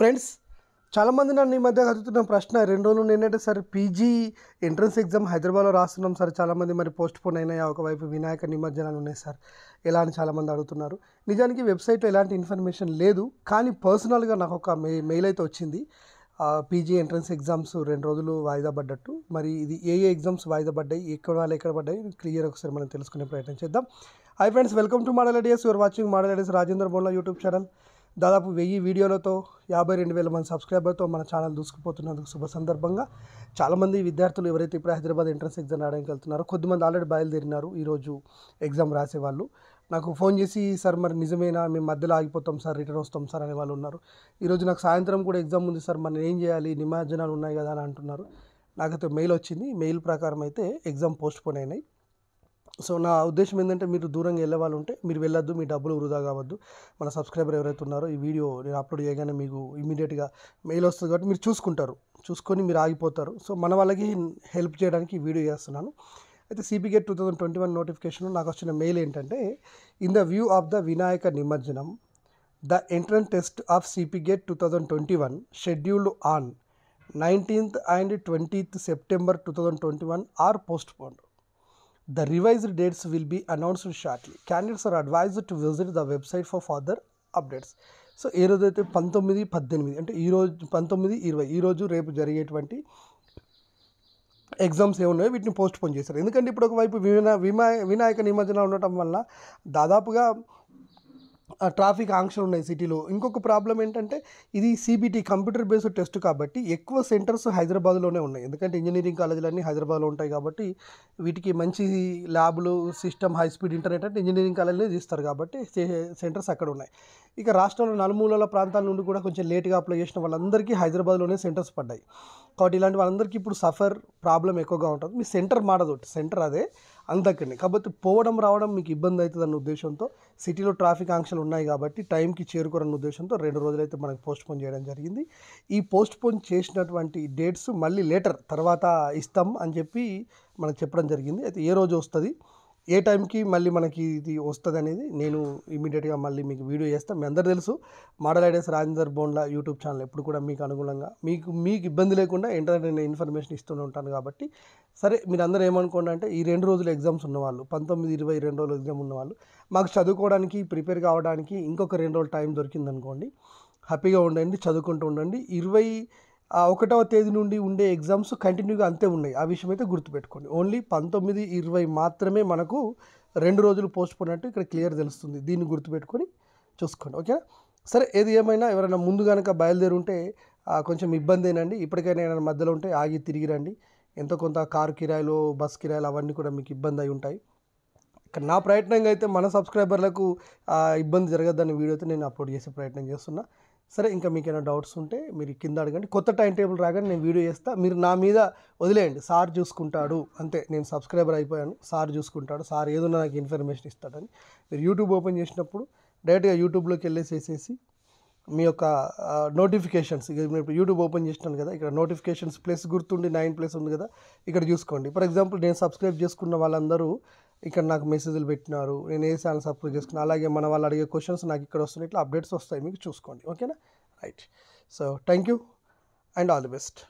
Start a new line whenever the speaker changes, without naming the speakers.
friends చాలామంది నన్ను ఈ మధ్య అడుగుతున్న ప్రశ్న రెండు రోజులు ఏంటంటే సార్ పీజీ ఎంట్రన్స్ ఎగ్జామ్ హైదరాబాద్లో రాస్తున్నాం సార్ చాలామంది మరి పోస్ట్ పోన్ అయినాయి ఒకవైపు వినాయక నిమజ్జనాలు ఉన్నాయి సార్ ఎలా అని చాలామంది అడుగుతున్నారు నిజానికి వెబ్సైట్లో ఎలాంటి ఇన్ఫర్మేషన్ లేదు కానీ పర్సనల్గా నాకు ఒక మే మెయిల్ అయితే వచ్చింది పీజీ ఎంట్రన్స్ ఎగ్జామ్స్ రెండు రోజులు వాయిదా పడ్డట్టు మరి ఇది ఏ ఏ ఎగ్జామ్స్ వాయిదా పడ్డాయి ఎక్కడ వాళ్ళు ఎక్కడ పడ్డాయి క్లియర్ ఒకసారి మనం తెలుసుకునే ప్రయత్నం చేద్దాం hi friends welcome to model ideas your watching model ideas Rajendra Bonla YouTube channel దాదాపు వెయ్యి వీడియోలతో యాభై రెండు వేల మంది సబ్స్క్రైబర్తో మన ఛానల్ దూసుకుపోతున్నందుకు శుభ సందర్భంగా చాలామంది విద్యార్థులు ఎవరైతే ఇప్పుడు హైదరాబాద్ ఎంట్రన్స్ ఎగ్జామ్ రాయడానికి వెళ్తున్నారో కొద్దిమంది ఆల్రెడీ బయలుదేరినారు ఈరోజు ఎగ్జామ్ రాసేవాళ్ళు నాకు ఫోన్ చేసి సార్ మరి నిజమేనా మేము మధ్యలో ఆగిపోతాం సార్ రిటర్న్ వస్తాం సార్ అనే వాళ్ళు ఉన్నారు ఈరోజు నాకు సాయంత్రం కూడా ఎగ్జామ్ ఉంది సార్ మనం ఏం చేయాలి నిమజ్జనాలు ఉన్నాయి కదా అని అంటున్నారు నాకైతే మెయిల్ వచ్చింది మెయిల్ ప్రకారం అయితే ఎగ్జామ్ పోస్ట్ పోన్ అయినాయి సో నా ఉద్దేశం ఏంటంటే మీరు దూరంగా వెళ్ళే వాళ్ళు ఉంటే మీరు వెళ్ళొద్దు మీ డబ్బులు వృధా కావద్దు మన సబ్స్క్రైబర్ ఎవరైతే ఉన్నారో ఈ వీడియో నేను అప్లోడ్ చేయగానే మీకు ఇమీడియట్గా మెయిల్ వస్తుంది కాబట్టి మీరు చూసుకుంటారు చూసుకొని మీరు ఆగిపోతారు సో మన వాళ్ళకి హెల్ప్ చేయడానికి ఈ వీడియో చేస్తున్నాను అయితే CPGET two thousand twenty one notification నాకు వచ్చిన మెయిల్ ఏంటంటే in the view of the Vinayaka Nimajjanam the entrance test of CP two thousand twenty one scheduled on nineteenth and twentieth September two thousand twenty one are postponed the revised dates will be announced shortly Candidates are advised to visit the website for further updates so ఏ రోజు అయితే పంతొమ్మిది పద్దెనిమిది అంటే ఈ రోజు పంతొమ్మిది ఇరవై ఈరోజు రేపు జరిగేటువంటి ఎగ్జామ్స్ ఏమున్నాయో వీటిని పోస్ట్ పోన్ చేశారు ఎందుకంటే ఇప్పుడు ఒకవైపు వినా విమా వినాయక నిమజ్జనం ఉండటం వల్ల దాదాపుగా ట్రాఫిక్ ఆంక్షలు ఉన్నాయి సిటీలో ఇంకొక ప్రాబ్లం ఏంటంటే ఇది సిబిటీ కంప్యూటర్ బేస్డ్ టెస్ట్ కాబట్టి ఎక్కువ సెంటర్స్ హైదరాబాద్లోనే ఉన్నాయి ఎందుకంటే ఇంజనీరింగ్ కాలేజీలన్నీ హైదరాబాద్లో ఉంటాయి కాబట్టి వీటికి మంచి ల్యాబ్లు సిస్టమ్ హై స్పీడ్ ఇంటర్నెట్ అంటే ఇంజనీరింగ్ కాలేజీలో తీస్తారు కాబట్టి సెంటర్స్ అక్కడ ఉన్నాయి ఇక రాష్ట్రంలో నలుమూలల ప్రాంతాల నుండి కూడా కొంచెం లేట్గా అప్లై చేసిన వాళ్ళందరికీ హైదరాబాద్లోనే సెంటర్స్ పడ్డాయి కాబట్టి ఇలాంటి వాళ్ళందరికీ ఇప్పుడు సఫర్ ప్రాబ్లం ఎక్కువగా ఉంటుంది మీ సెంటర్ మాడదు సెంటర్ అదే అందకండి కాబట్టి పోవడం రావడం మీకు ఇబ్బంది అవుతుంది అన్న ఉద్దేశంతో సిటీలో ట్రాఫిక్ ఆంక్షలు ఉన్నాయి కాబట్టి టైంకి చేరుకోరన్న ఉద్దేశంతో రెండు రోజులైతే మనకు పోస్ట్ పోన్ చేయడం జరిగింది ఈ పోస్ట్ పోన్ చేసినటువంటి డేట్స్ మళ్ళీ లేటర్ తర్వాత ఇస్తాం అని చెప్పి మనకు చెప్పడం జరిగింది అయితే ఏ రోజు వస్తుంది ఏ టైంకి మళ్ళీ మనకి ఇది వస్తుంది అనేది నేను ఇమీడియట్గా మళ్ళీ మీకు వీడియో చేస్తాను మీ అందరూ తెలుసు model ideas Rajender Bonla YouTube channel ఎప్పుడు కూడా మీకు అనుగుణంగా మీకు మీకు ఇబ్బంది లేకుండా ఎంటర్టైన్ ఇన్ఫర్మేషన్ ఇస్తూనే ఉంటాను కాబట్టి సరే మీరు అందరూ ఏమనుకోండి అంటే ఈ రెండు రోజులు ఎగ్జామ్స్ ఉన్నవాళ్ళు పంతొమ్మిది ఇరవై రెండు రోజులు ఎగ్జామ్ ఉన్నవాళ్ళు మాకు చదువుకోవడానికి ప్రిపేర్ కావడానికి ఇంకొక రెండు రోజులు టైం దొరికిందనుకోండి హ్యాపీగా ఉండండి చదువుకుంటూ ఉండండి ఇరవై ఒకటవ తేదీ నుండి ఉండే ఎగ్జామ్స్ కంటిన్యూగా అంతే ఉన్నాయి ఆ విషయం అయితే గుర్తుపెట్టుకోండి ఓన్లీ పంతొమ్మిది ఇరవై మాత్రమే మనకు రెండు రోజులు పోస్ట్ పోనట్టు ఇక్కడ క్లియర్ తెలుస్తుంది దీన్ని గుర్తుపెట్టుకొని చూసుకోండి ఓకే సరే ఏది ఏమైనా ఎవరైనా ముందు కనుక బయలుదేరి ఉంటే కొంచెం అయినండి ఇప్పటికైనా ఏమైనా మధ్యలో ఉంటే ఆగి తిరిగి రండి ఎంతో కొంత కారు కిరాయిలు బస్ కిరాయిలు అవన్నీ కూడా మీకు ఇబ్బంది అయి ఉంటాయి ఇక్కడ నా ప్రయత్నంగా అయితే మన సబ్స్క్రైబర్లకు ఇబ్బంది జరగద్దని వీడియో అయితే నేను అప్లోడ్ చేసే ప్రయత్నం చేస్తున్నా సరే ఇంకా మీకు ఏమైనా డౌట్స్ ఉంటే మీరు కింద అడగండి కొత్త టైం టేబుల్ రాగానే నేను వీడియో చేస్తా మీరు నా మీద వదిలేయండి సార్ చూసుకుంటాడు అంతే నేను సబ్స్క్రైబర్ అయిపోయాను సార్ చూసుకుంటాడు సార్ ఏదో నాకు ఇన్ఫర్మేషన్ ఇస్తాడని మీరు యూట్యూబ్ ఓపెన్ చేసినప్పుడు డైరెక్ట్గా యూట్యూబ్లోకి వెళ్ళేసేసేసి మీ యొక్క నోటిఫికేషన్స్ ఇక యూట్యూబ్ ఓపెన్ చేసినాను కదా ఇక్కడ నోటిఫికేషన్స్ ప్లస్ గుర్తుండి నైన్ ప్లస్ ఉంది కదా ఇక్కడ చూసుకోండి ఫర్ ఎగ్జాంపుల్ నేను సబ్స్క్రైబ్ చేసుకున్న వాళ్ళందరూ ఇక్కడ నాకు మెసేజ్లు పెట్టినారు నేను ఏ ఛానల్ సబ్స్క్రైబ్ చేసుకున్నా అలాగే మన వాళ్ళు అడిగే క్వశ్చన్స్ నాకు ఇక్కడ వస్తున్నాయి ఇట్లా అప్డేట్స్ వస్తాయి మీకు చూసుకోండి ఓకేనా right so thank you and all the best